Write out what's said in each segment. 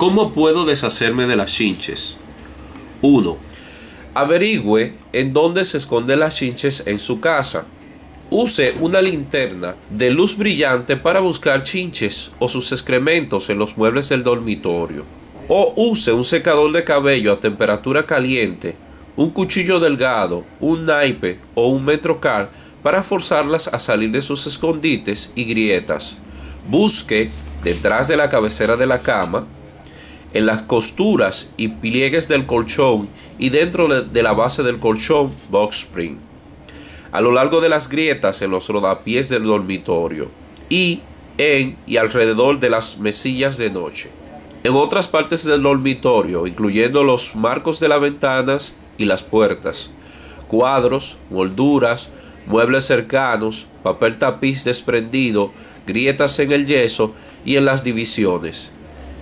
¿Cómo puedo deshacerme de las chinches? 1. Averigüe en dónde se esconden las chinches en su casa. Use una linterna de luz brillante para buscar chinches o sus excrementos en los muebles del dormitorio. O use un secador de cabello a temperatura caliente, un cuchillo delgado, un naipe o un metrocar para forzarlas a salir de sus escondites y grietas. Busque detrás de la cabecera de la cama, en las costuras y pliegues del colchón y dentro de la base del colchón box spring, a lo largo de las grietas en los rodapiés del dormitorio y en y alrededor de las mesillas de noche. En otras partes del dormitorio, incluyendo los marcos de las ventanas y las puertas, cuadros, molduras, muebles cercanos, papel tapiz desprendido, grietas en el yeso y en las divisiones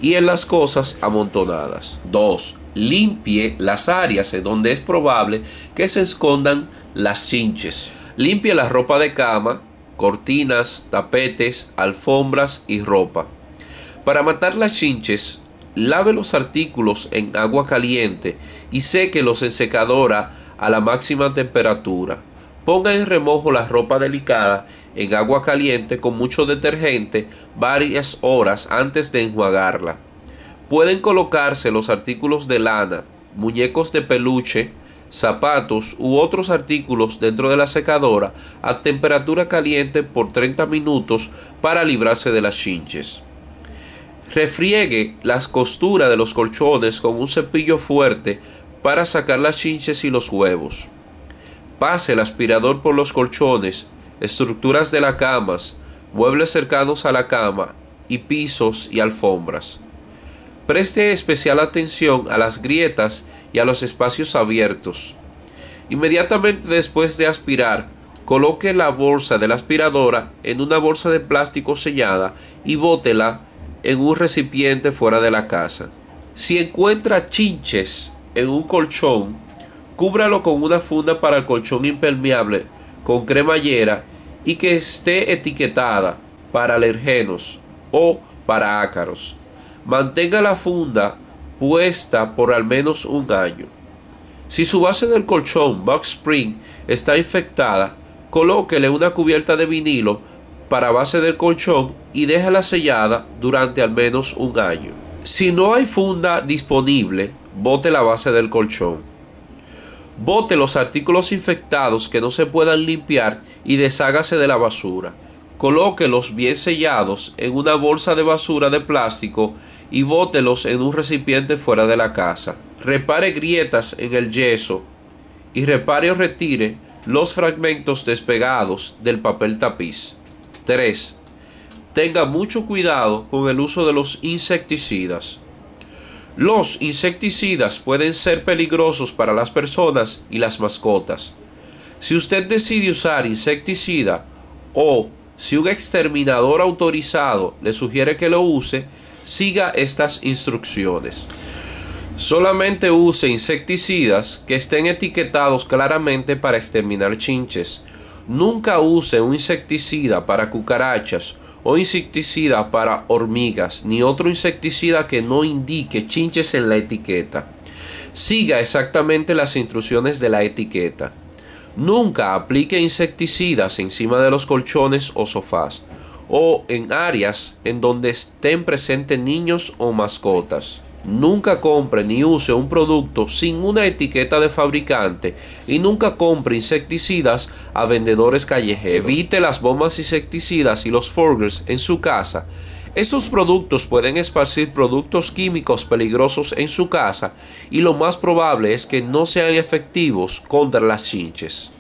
y en las cosas amontonadas. 2. Limpie las áreas en donde es probable que se escondan las chinches. Limpie la ropa de cama, cortinas, tapetes, alfombras y ropa. Para matar las chinches, lave los artículos en agua caliente y séquelos en secadora a la máxima temperatura. Ponga en remojo la ropa delicada en agua caliente con mucho detergente varias horas antes de enjuagarla. Pueden colocarse los artículos de lana, muñecos de peluche, zapatos u otros artículos dentro de la secadora a temperatura caliente por 30 minutos para librarse de las chinches. Refriegue las costuras de los colchones con un cepillo fuerte para sacar las chinches y los huevos. Pase el aspirador por los colchones, estructuras de las camas, muebles cercanos a la cama y pisos y alfombras. Preste especial atención a las grietas y a los espacios abiertos. Inmediatamente después de aspirar, coloque la bolsa de la aspiradora en una bolsa de plástico sellada y bótela en un recipiente fuera de la casa. Si encuentra chinches en un colchón, Cúbralo con una funda para el colchón impermeable con cremallera y que esté etiquetada para alergenos o para ácaros. Mantenga la funda puesta por al menos un año. Si su base del colchón Box Spring está infectada, colóquele una cubierta de vinilo para base del colchón y déjala sellada durante al menos un año. Si no hay funda disponible, bote la base del colchón. Bote los artículos infectados que no se puedan limpiar y deshágase de la basura. Colóquelos bien sellados en una bolsa de basura de plástico y bótelos en un recipiente fuera de la casa. Repare grietas en el yeso y repare o retire los fragmentos despegados del papel tapiz. 3. Tenga mucho cuidado con el uso de los insecticidas. Los insecticidas pueden ser peligrosos para las personas y las mascotas. Si usted decide usar insecticida o si un exterminador autorizado le sugiere que lo use, siga estas instrucciones. Solamente use insecticidas que estén etiquetados claramente para exterminar chinches. Nunca use un insecticida para cucarachas o insecticida para hormigas, ni otro insecticida que no indique chinches en la etiqueta. Siga exactamente las instrucciones de la etiqueta. Nunca aplique insecticidas encima de los colchones o sofás o en áreas en donde estén presentes niños o mascotas. Nunca compre ni use un producto sin una etiqueta de fabricante y nunca compre insecticidas a vendedores callejeros. Evite las bombas insecticidas y los forgers en su casa. Estos productos pueden esparcir productos químicos peligrosos en su casa y lo más probable es que no sean efectivos contra las chinches.